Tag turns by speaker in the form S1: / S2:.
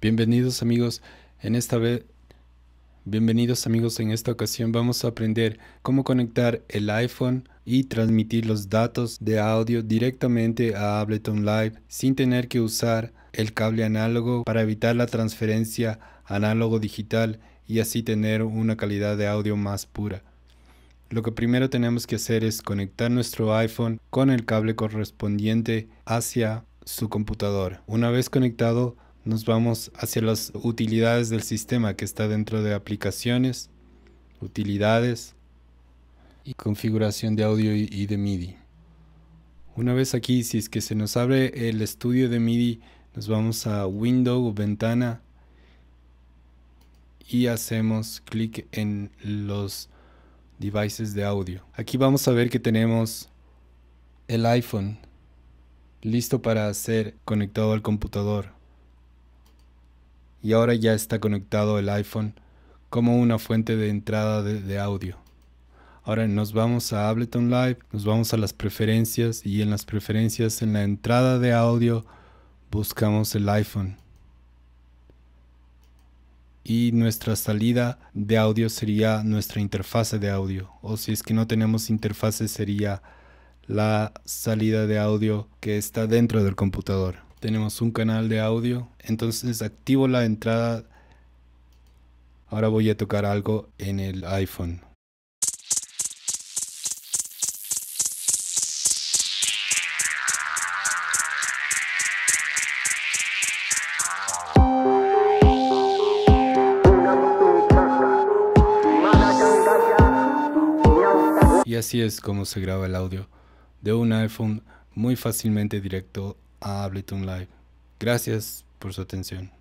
S1: Bienvenidos amigos, en esta vez Bienvenidos amigos, en esta ocasión vamos a aprender cómo conectar el iPhone y transmitir los datos de audio directamente a Ableton Live sin tener que usar el cable análogo para evitar la transferencia análogo digital y así tener una calidad de audio más pura. Lo que primero tenemos que hacer es conectar nuestro iPhone con el cable correspondiente hacia su computadora. Una vez conectado, nos vamos hacia las utilidades del sistema que está dentro de aplicaciones, utilidades y configuración de audio y de MIDI. Una vez aquí, si es que se nos abre el estudio de MIDI, nos vamos a Window o Ventana y hacemos clic en los devices de audio. Aquí vamos a ver que tenemos el iPhone listo para ser conectado al computador y ahora ya está conectado el iPhone como una fuente de entrada de, audio. Ahora nos vamos a Ableton Live, nos vamos a las preferencias y en las preferencias en la entrada de audio buscamos el iPhone. Y nuestra salida de audio sería nuestra interfase de audio. O si es que no tenemos interfase sería la salida de audio que está dentro del computador tenemos un canal de audio. Entonces activo la entrada. Ahora voy a tocar algo en el iPhone. Y así es como se graba el audio de un iPhone muy fácilmente directo a Ableton Live. Gracias por su atención.